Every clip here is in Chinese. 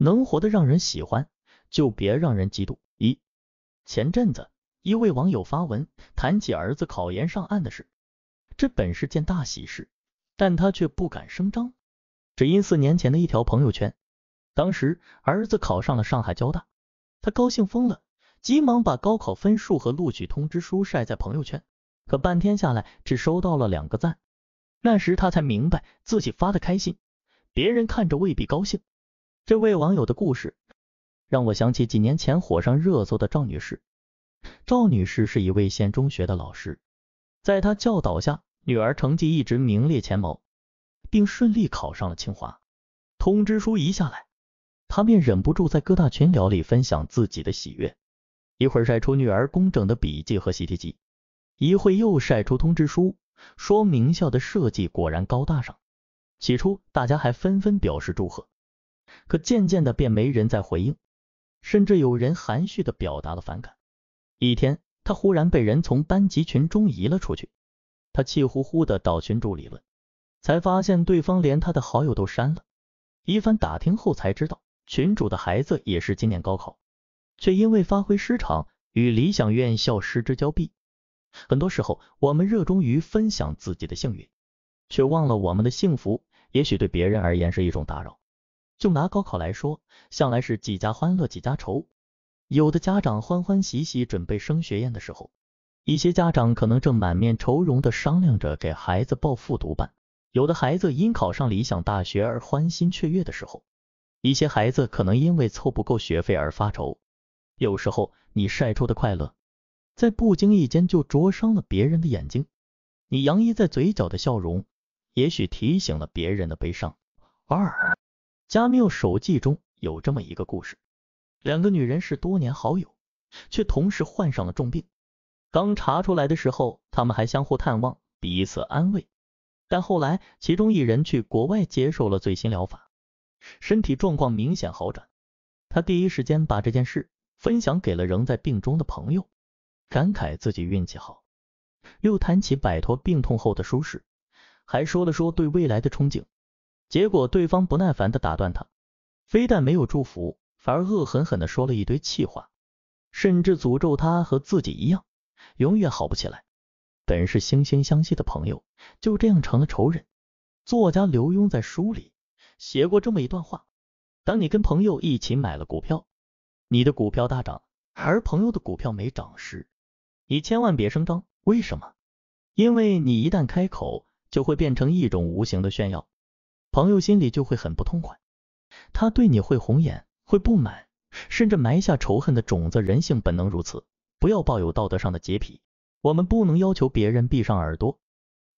能活得让人喜欢，就别让人嫉妒。一前阵子，一位网友发文谈起儿子考研上岸的事，这本是件大喜事，但他却不敢声张，只因四年前的一条朋友圈。当时儿子考上了上海交大，他高兴疯了，急忙把高考分数和录取通知书晒在朋友圈，可半天下来只收到了两个赞。那时他才明白，自己发的开心，别人看着未必高兴。这位网友的故事，让我想起几年前火上热搜的赵女士。赵女士是一位县中学的老师，在她教导下，女儿成绩一直名列前茅，并顺利考上了清华。通知书一下来，她便忍不住在各大群聊里分享自己的喜悦，一会儿晒出女儿工整的笔记和习题集，一会又晒出通知书，说名校的设计果然高大上。起初，大家还纷纷表示祝贺。可渐渐的便没人再回应，甚至有人含蓄的表达了反感。一天，他忽然被人从班级群中移了出去，他气呼呼的找群主理论，才发现对方连他的好友都删了。一番打听后才知道，群主的孩子也是今年高考，却因为发挥失常与理想院校失之交臂。很多时候，我们热衷于分享自己的幸运，却忘了我们的幸福也许对别人而言是一种打扰。就拿高考来说，向来是几家欢乐几家愁。有的家长欢欢喜喜准备升学宴的时候，一些家长可能正满面愁容的商量着给孩子报复读班；有的孩子因考上理想大学而欢欣雀跃的时候，一些孩子可能因为凑不够学费而发愁。有时候你晒出的快乐，在不经意间就灼伤了别人的眼睛；你洋溢在嘴角的笑容，也许提醒了别人的悲伤。二加缪手记中有这么一个故事：两个女人是多年好友，却同时患上了重病。刚查出来的时候，他们还相互探望，彼此安慰。但后来，其中一人去国外接受了最新疗法，身体状况明显好转。他第一时间把这件事分享给了仍在病中的朋友，感慨自己运气好，又谈起摆脱病痛后的舒适，还说了说对未来的憧憬。结果对方不耐烦的打断他，非但没有祝福，反而恶狠狠的说了一堆气话，甚至诅咒他和自己一样，永远好不起来。本是惺惺相惜的朋友，就这样成了仇人。作家刘墉在书里写过这么一段话：当你跟朋友一起买了股票，你的股票大涨，而朋友的股票没涨时，你千万别声张。为什么？因为你一旦开口，就会变成一种无形的炫耀。朋友心里就会很不痛快，他对你会红眼，会不满，甚至埋下仇恨的种子。人性本能如此，不要抱有道德上的洁癖。我们不能要求别人闭上耳朵，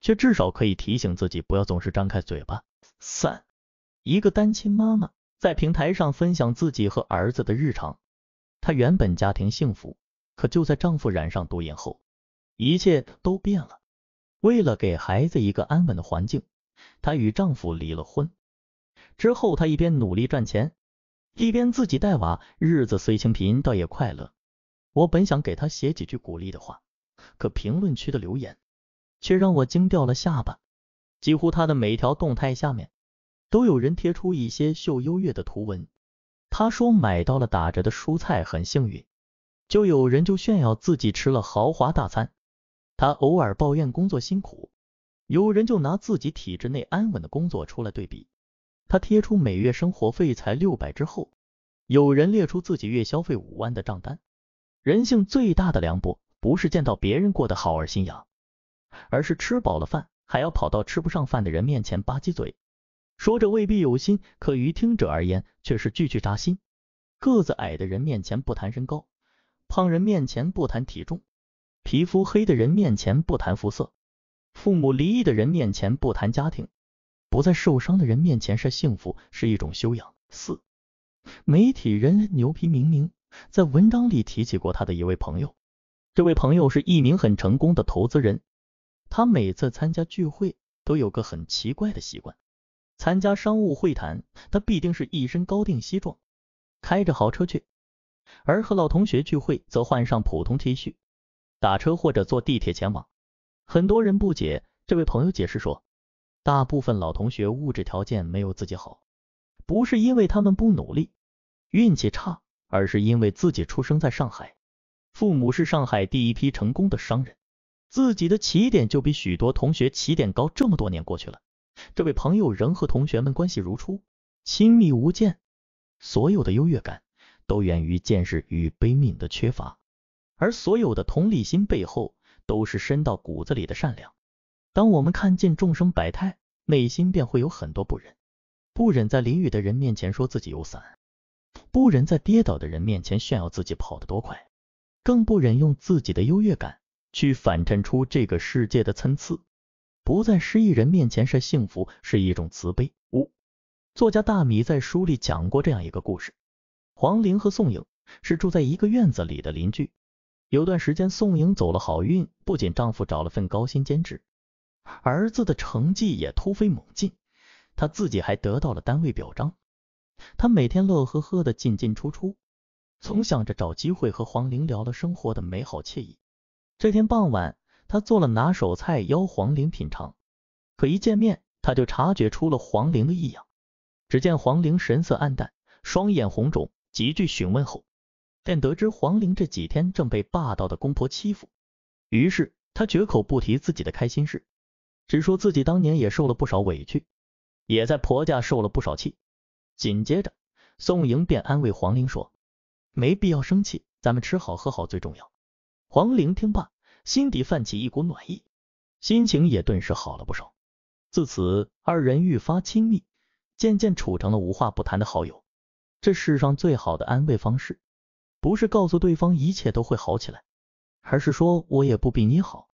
却至少可以提醒自己，不要总是张开嘴巴。三，一个单亲妈妈在平台上分享自己和儿子的日常。她原本家庭幸福，可就在丈夫染上毒瘾后，一切都变了。为了给孩子一个安稳的环境。她与丈夫离了婚之后，她一边努力赚钱，一边自己带娃，日子虽清贫，倒也快乐。我本想给她写几句鼓励的话，可评论区的留言却让我惊掉了下巴。几乎她的每条动态下面，都有人贴出一些秀优越的图文。她说买到了打折的蔬菜，很幸运，就有人就炫耀自己吃了豪华大餐。她偶尔抱怨工作辛苦。有人就拿自己体制内安稳的工作出来对比，他贴出每月生活费才六百之后，有人列出自己月消费五万的账单。人性最大的凉薄，不是见到别人过得好而心痒，而是吃饱了饭还要跑到吃不上饭的人面前吧唧嘴。说着未必有心，可于听者而言却是句句扎心。个子矮的人面前不谈身高，胖人面前不谈体重，皮肤黑的人面前不谈肤色。父母离异的人面前不谈家庭，不在受伤的人面前晒幸福，是一种修养。四，媒体人牛皮明明在文章里提起过他的一位朋友，这位朋友是一名很成功的投资人。他每次参加聚会都有个很奇怪的习惯，参加商务会谈，他必定是一身高定西装，开着豪车去；而和老同学聚会，则换上普通 T 恤，打车或者坐地铁前往。很多人不解，这位朋友解释说，大部分老同学物质条件没有自己好，不是因为他们不努力、运气差，而是因为自己出生在上海，父母是上海第一批成功的商人，自己的起点就比许多同学起点高。这么多年过去了，这位朋友仍和同学们关系如初，亲密无间。所有的优越感，都源于见识与悲悯的缺乏，而所有的同理心背后。都是深到骨子里的善良。当我们看见众生百态，内心便会有很多不忍。不忍在淋雨的人面前说自己有伞，不忍在跌倒的人面前炫耀自己跑得多快，更不忍用自己的优越感去反衬出这个世界的参差。不在失意人面前晒幸福，是一种慈悲。五作家大米在书里讲过这样一个故事：黄玲和宋颖是住在一个院子里的邻居。有段时间，宋颖走了好运，不仅丈夫找了份高薪兼职，儿子的成绩也突飞猛进，她自己还得到了单位表彰。她每天乐呵呵的进进出出，总想着找机会和黄玲聊聊生活的美好惬意。这天傍晚，她做了拿手菜邀黄玲品尝，可一见面，她就察觉出了黄玲的异样。只见黄玲神色暗淡，双眼红肿，几句询问后。便得知黄玲这几天正被霸道的公婆欺负，于是他绝口不提自己的开心事，只说自己当年也受了不少委屈，也在婆家受了不少气。紧接着，宋莹便安慰黄玲说，没必要生气，咱们吃好喝好最重要。黄玲听罢，心底泛起一股暖意，心情也顿时好了不少。自此，二人愈发亲密，渐渐处成了无话不谈的好友。这世上最好的安慰方式。不是告诉对方一切都会好起来，而是说我也不比你好。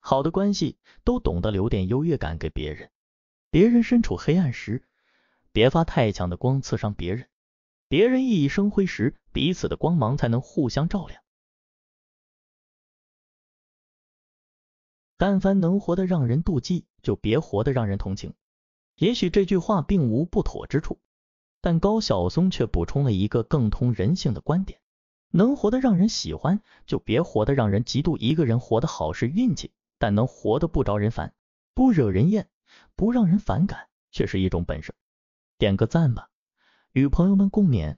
好的关系都懂得留点优越感给别人，别人身处黑暗时，别发太强的光刺伤别人；别人熠熠生辉时，彼此的光芒才能互相照亮。但凡能活得让人妒忌，就别活得让人同情。也许这句话并无不妥之处，但高晓松却补充了一个更通人性的观点。能活得让人喜欢，就别活得让人嫉妒。一个人活得好是运气，但能活得不招人烦、不惹人厌、不让人反感，却是一种本事。点个赞吧，与朋友们共勉。